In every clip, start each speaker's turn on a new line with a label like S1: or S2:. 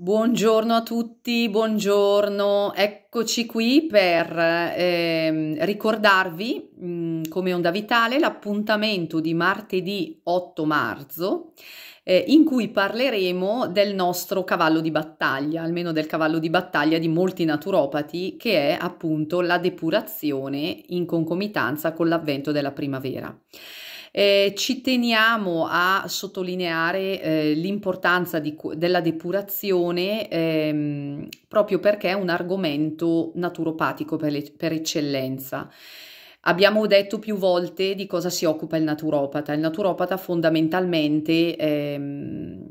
S1: Buongiorno a tutti, buongiorno. Eccoci qui per eh, ricordarvi mh, mm, come Onda Vitale l'appuntamento di martedì 8 marzo eh, in cui parleremo del nostro cavallo di battaglia, almeno del cavallo di battaglia di molti naturopati che è appunto la depurazione in concomitanza con l'avvento della primavera. Eh, ci teniamo a sottolineare eh, l'importanza della depurazione ehm, proprio perché è un argomento naturopatico per, le, per eccellenza. Abbiamo detto più volte di cosa si occupa il naturopata. Il naturopata fondamentalmente ehm,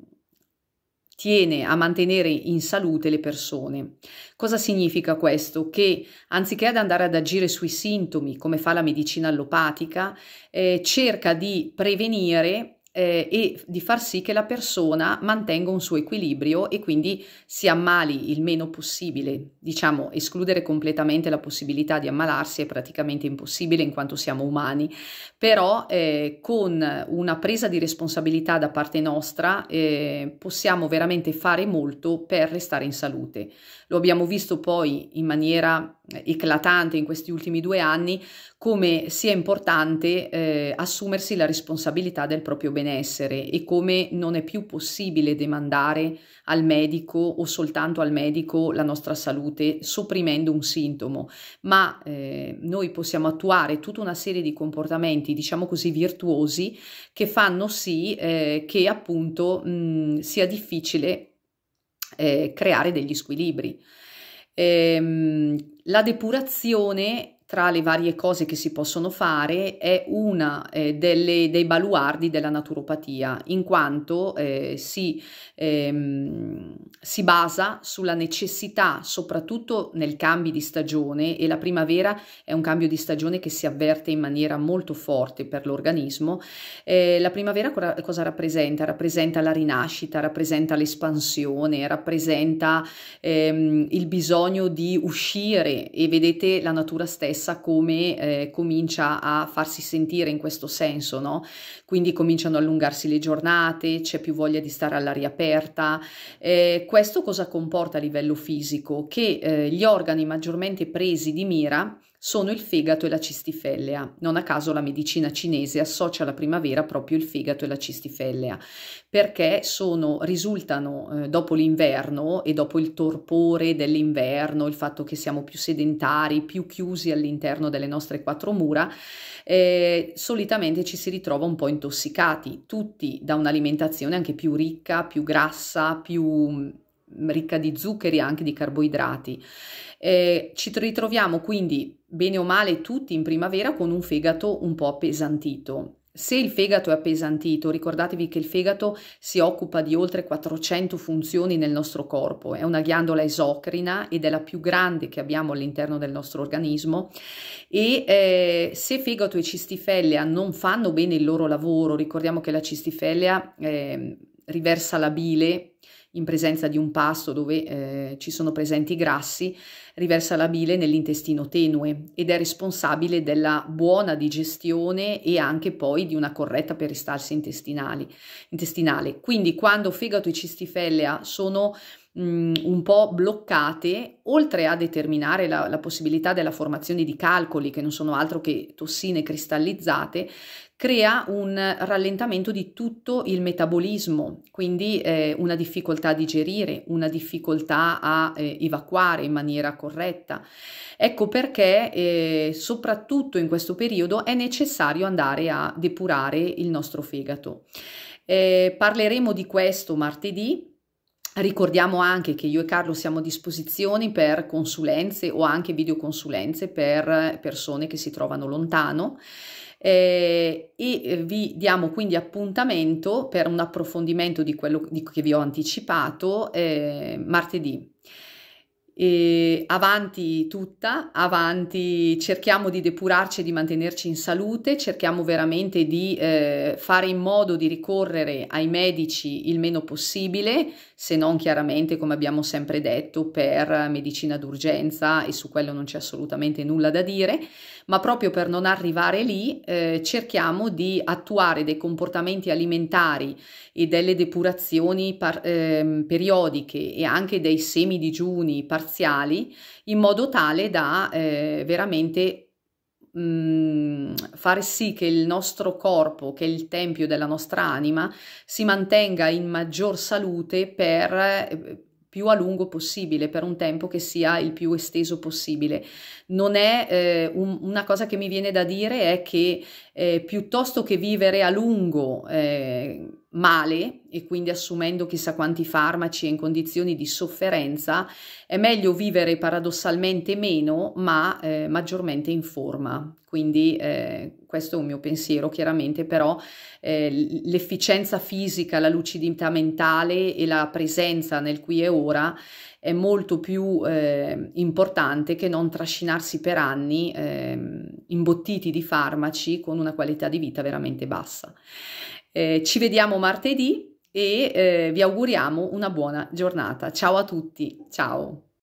S1: tiene a mantenere in salute le persone. Cosa significa questo? Che anziché ad andare ad agire sui sintomi, come fa la medicina allopatica, eh, cerca di prevenire eh, e di far sì che la persona mantenga un suo equilibrio e quindi si ammali il meno possibile. Diciamo, escludere completamente la possibilità di ammalarsi è praticamente impossibile in quanto siamo umani, però eh, con una presa di responsabilità da parte nostra eh, possiamo veramente fare molto per restare in salute. Lo abbiamo visto poi in maniera eclatante in questi ultimi due anni come sia importante eh, assumersi la responsabilità del proprio benessere e come non è più possibile demandare al medico o soltanto al medico la nostra salute sopprimendo un sintomo, ma eh, noi possiamo attuare tutta una serie di comportamenti, diciamo così, virtuosi che fanno sì eh, che appunto mh, sia difficile eh, creare degli squilibri ehm, la depurazione tra le varie cose che si possono fare è una eh, delle, dei baluardi della naturopatia, in quanto eh, si, ehm, si, basa sulla necessità, soprattutto nel cambio di stagione, e la primavera è un cambio di stagione che si avverte in maniera molto forte per l'organismo, eh, la primavera cosa rappresenta? Rappresenta la rinascita, rappresenta l'espansione, rappresenta ehm, il bisogno di uscire e vedete la natura stessa stessa come eh, comincia a farsi sentire in questo senso, no? Quindi cominciano ad allungarsi le giornate, c'è più voglia di stare all'aria aperta. Eh, questo cosa comporta a livello fisico? Che eh, gli organi maggiormente presi di mira sono il fegato e la cistifellea. Non a caso la medicina cinese associa alla primavera proprio il fegato e la cistifellea, perché sono, risultano eh, dopo l'inverno e dopo il torpore dell'inverno, il fatto che siamo più sedentari, più chiusi all'interno delle nostre quattro mura, eh, solitamente ci si ritrova un po' intossicati, tutti da un'alimentazione anche più ricca, più grassa, più ricca di zuccheri e anche di carboidrati. Eh, ci ritroviamo quindi bene o male tutti in primavera con un fegato un po' appesantito. Se il fegato è appesantito, ricordatevi che il fegato si occupa di oltre 400 funzioni nel nostro corpo, è una ghiandola esocrina ed è la più grande che abbiamo all'interno del nostro organismo e eh, se fegato e cistifellea non fanno bene il loro lavoro, ricordiamo che la cistifellea eh, riversa la bile in presenza di un pasto dove eh, ci sono presenti grassi, riversa la bile nell'intestino tenue ed è responsabile della buona digestione e anche poi di una corretta peristalsi intestinale. Quindi quando fegato e cistifellea sono mh, mm, un po' bloccate, oltre a determinare la, la possibilità della formazione di calcoli che non sono altro che tossine cristallizzate, crea un rallentamento di tutto il metabolismo, quindi eh, una difficoltà a digerire, una difficoltà a eh, evacuare in maniera corretta. Ecco perché eh, soprattutto in questo periodo è necessario andare a depurare il nostro fegato. Eh, parleremo di questo martedì Ricordiamo anche che io e Carlo siamo a disposizione per consulenze o anche videoconsulenze per persone che si trovano lontano eh, e eh, vi diamo quindi appuntamento per un approfondimento di quello di, che vi ho anticipato eh, martedì. E avanti tutta, avanti, cerchiamo di depurarci e di mantenerci in salute, cerchiamo veramente di eh, fare in modo di ricorrere ai medici il meno possibile, se non chiaramente, come abbiamo sempre detto, per medicina d'urgenza e su quello non c'è assolutamente nulla da dire, ma proprio per non arrivare lì eh, cerchiamo di attuare dei comportamenti alimentari e delle depurazioni par- eh, periodiche e anche dei semi digiuni parziali parziali in modo tale da eh, veramente mh, mm, far sì che il nostro corpo, che è il tempio della nostra anima, si mantenga in maggior salute per eh, più a lungo possibile, per un tempo che sia il più esteso possibile. Non è eh, un, una cosa che mi viene da dire è che eh, piuttosto che vivere a lungo eh, male e quindi assumendo chissà quanti farmaci e in condizioni di sofferenza, è meglio vivere paradossalmente meno ma eh, maggiormente in forma. Quindi eh, questo è un mio pensiero chiaramente, però eh, l'efficienza fisica, la lucidità mentale e la presenza nel qui e ora è molto più ehm, importante che non trascinarsi per anni ehm, imbottiti di farmaci con una qualità di vita veramente bassa. Eh, ci vediamo martedì e eh, vi auguriamo una buona giornata. Ciao a tutti, ciao!